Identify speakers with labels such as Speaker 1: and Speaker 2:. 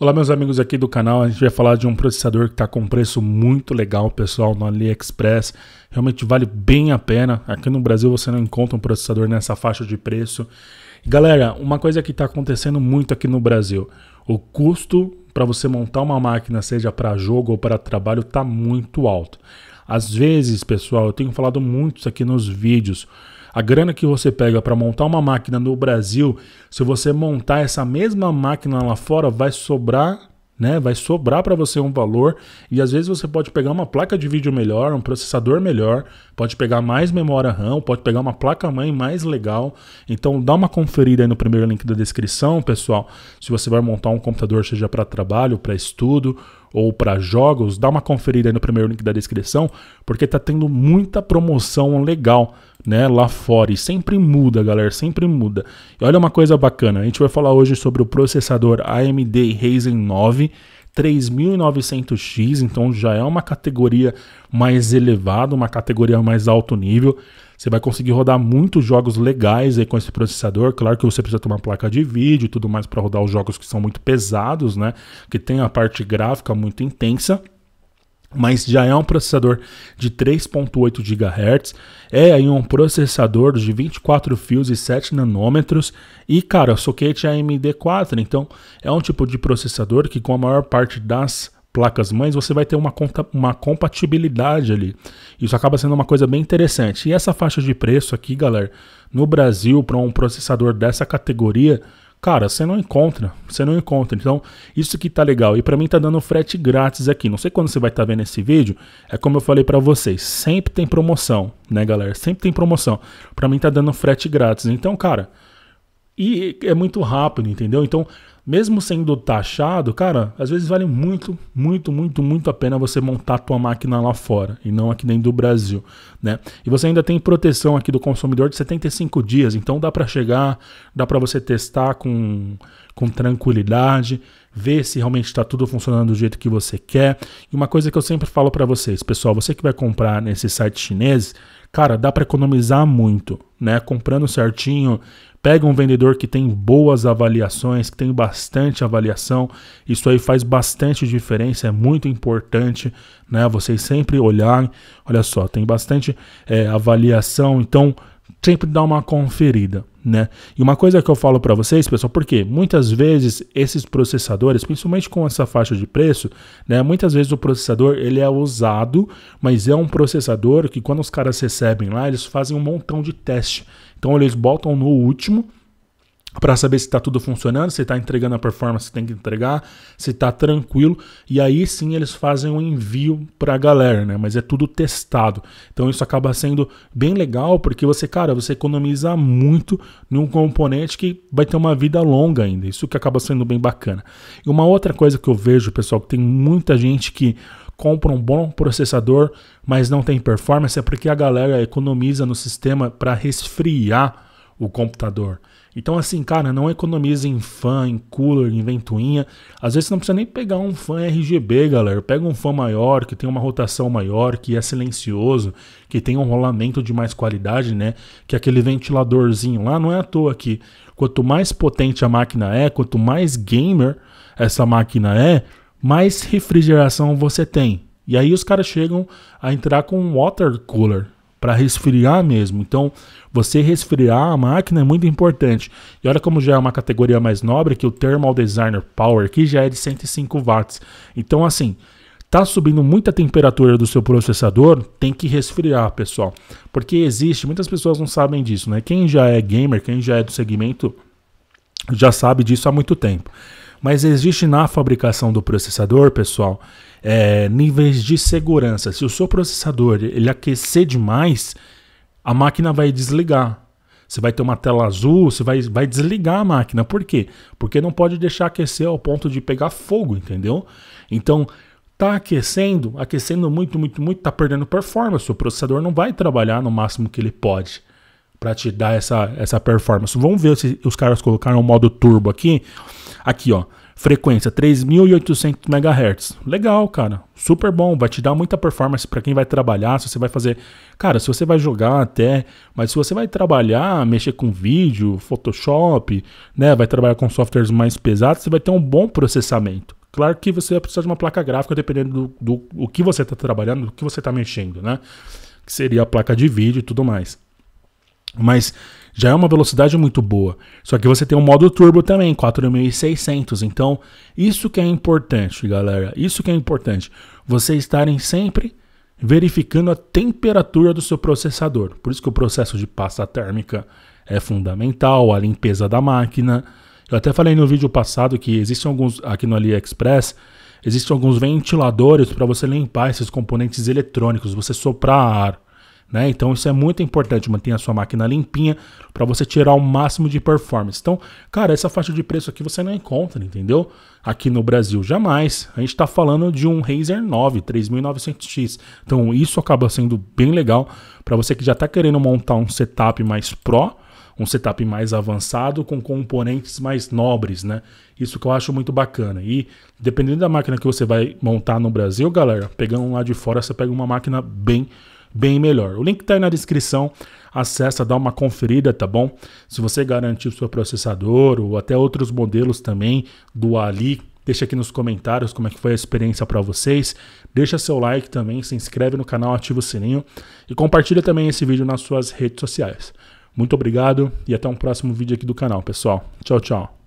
Speaker 1: Olá meus amigos aqui do canal, a gente vai falar de um processador que está com um preço muito legal pessoal no AliExpress, realmente vale bem a pena, aqui no Brasil você não encontra um processador nessa faixa de preço. Galera, uma coisa que está acontecendo muito aqui no Brasil, o custo para você montar uma máquina, seja para jogo ou para trabalho, está muito alto. Às vezes pessoal, eu tenho falado muito isso aqui nos vídeos, a grana que você pega para montar uma máquina no Brasil, se você montar essa mesma máquina lá fora, vai sobrar né? Vai sobrar para você um valor e às vezes você pode pegar uma placa de vídeo melhor, um processador melhor, pode pegar mais memória RAM, pode pegar uma placa mãe mais legal. Então dá uma conferida aí no primeiro link da descrição, pessoal. Se você vai montar um computador seja para trabalho, para estudo ou para jogos, dá uma conferida aí no primeiro link da descrição, porque tá tendo muita promoção legal, né, lá fora. E sempre muda, galera, sempre muda. E olha uma coisa bacana, a gente vai falar hoje sobre o processador AMD Ryzen 9 3900X, então já é uma categoria mais elevada, uma categoria mais alto nível. Você vai conseguir rodar muitos jogos legais aí com esse processador. Claro que você precisa ter uma placa de vídeo e tudo mais para rodar os jogos que são muito pesados, né? Que tem a parte gráfica muito intensa mas já é um processador de 3.8 GHz, é aí um processador de 24 fios e 7 nanômetros e cara, o socket é AMD 4, então é um tipo de processador que com a maior parte das placas mães, você vai ter uma, conta, uma compatibilidade ali. Isso acaba sendo uma coisa bem interessante. E essa faixa de preço aqui, galera, no Brasil, para um processador dessa categoria, Cara, você não encontra, você não encontra. Então, isso que tá legal. E para mim tá dando frete grátis aqui. Não sei quando você vai estar tá vendo esse vídeo. É como eu falei para vocês, sempre tem promoção, né, galera? Sempre tem promoção. Para mim tá dando frete grátis. Então, cara, e é muito rápido, entendeu? Então, mesmo sendo taxado, cara, às vezes vale muito, muito, muito, muito a pena você montar a tua máquina lá fora e não aqui dentro do Brasil, né? E você ainda tem proteção aqui do consumidor de 75 dias, então dá para chegar, dá para você testar com, com tranquilidade, ver se realmente está tudo funcionando do jeito que você quer. E uma coisa que eu sempre falo para vocês, pessoal, você que vai comprar nesses sites chineses, cara, dá para economizar muito, né? Comprando certinho, Pega um vendedor que tem boas avaliações, que tem bastante avaliação. Isso aí faz bastante diferença, é muito importante, né? Vocês sempre olharem. Olha só, tem bastante é, avaliação, então sempre dá uma conferida né? E uma coisa que eu falo para vocês, pessoal, porque muitas vezes esses processadores, principalmente com essa faixa de preço, né, muitas vezes o processador ele é usado, mas é um processador que quando os caras recebem lá, eles fazem um montão de teste. Então eles botam no último para saber se está tudo funcionando, se está entregando a performance que tem que entregar, se está tranquilo. E aí sim eles fazem um envio para a galera, né? Mas é tudo testado. Então isso acaba sendo bem legal porque você, cara, você economiza muito num componente que vai ter uma vida longa ainda. Isso que acaba sendo bem bacana. E uma outra coisa que eu vejo, pessoal, que tem muita gente que compra um bom processador, mas não tem performance, é porque a galera economiza no sistema para resfriar o computador. Então, assim, cara, não economiza em fã, em cooler, em ventoinha. Às vezes você não precisa nem pegar um fã RGB, galera. Pega um fã maior, que tem uma rotação maior, que é silencioso, que tem um rolamento de mais qualidade, né? Que é aquele ventiladorzinho lá não é à toa que quanto mais potente a máquina é, quanto mais gamer essa máquina é, mais refrigeração você tem. E aí os caras chegam a entrar com um water cooler para resfriar mesmo. Então, você resfriar a máquina é muito importante. E olha como já é uma categoria mais nobre, que o Thermal Designer Power que já é de 105 watts. Então, assim, tá subindo muita temperatura do seu processador, tem que resfriar, pessoal. Porque existe, muitas pessoas não sabem disso, né? Quem já é gamer, quem já é do segmento, já sabe disso há muito tempo. Mas existe na fabricação do processador, pessoal, é, níveis de segurança. Se o seu processador ele aquecer demais, a máquina vai desligar. Você vai ter uma tela azul, você vai, vai desligar a máquina. Por quê? Porque não pode deixar aquecer ao ponto de pegar fogo, entendeu? Então, tá aquecendo, aquecendo muito, muito, muito, tá perdendo performance. O processador não vai trabalhar no máximo que ele pode para te dar essa, essa performance. Vamos ver se os caras colocaram o modo turbo aqui. Aqui, ó. Frequência 3.800 MHz. Legal, cara. Super bom. Vai te dar muita performance para quem vai trabalhar. Se você vai fazer. Cara, se você vai jogar até. Mas se você vai trabalhar, mexer com vídeo, Photoshop, né? Vai trabalhar com softwares mais pesados, você vai ter um bom processamento. Claro que você vai precisar de uma placa gráfica dependendo do, do, do que você está trabalhando, do que você está mexendo, né? Que seria a placa de vídeo e tudo mais. Mas já é uma velocidade muito boa. Só que você tem um modo turbo também, 4600. Então, isso que é importante, galera. Isso que é importante. Vocês estarem sempre verificando a temperatura do seu processador. Por isso que o processo de pasta térmica é fundamental, a limpeza da máquina. Eu até falei no vídeo passado que existem alguns aqui no AliExpress, existem alguns ventiladores para você limpar esses componentes eletrônicos, você soprar ar. Né? Então isso é muito importante, manter a sua máquina limpinha para você tirar o máximo de performance. Então, cara, essa faixa de preço aqui você não encontra, entendeu? Aqui no Brasil jamais. A gente está falando de um Razer 9 3900X. Então isso acaba sendo bem legal para você que já está querendo montar um setup mais pro, um setup mais avançado com componentes mais nobres, né? Isso que eu acho muito bacana. E dependendo da máquina que você vai montar no Brasil, galera, pegando lá de fora, você pega uma máquina bem bem melhor. O link está aí na descrição, acessa, dá uma conferida, tá bom? Se você garantir o seu processador ou até outros modelos também do Ali, Deixa aqui nos comentários como é que foi a experiência para vocês. Deixa seu like também, se inscreve no canal, ativa o sininho e compartilha também esse vídeo nas suas redes sociais. Muito obrigado e até um próximo vídeo aqui do canal, pessoal. Tchau, tchau.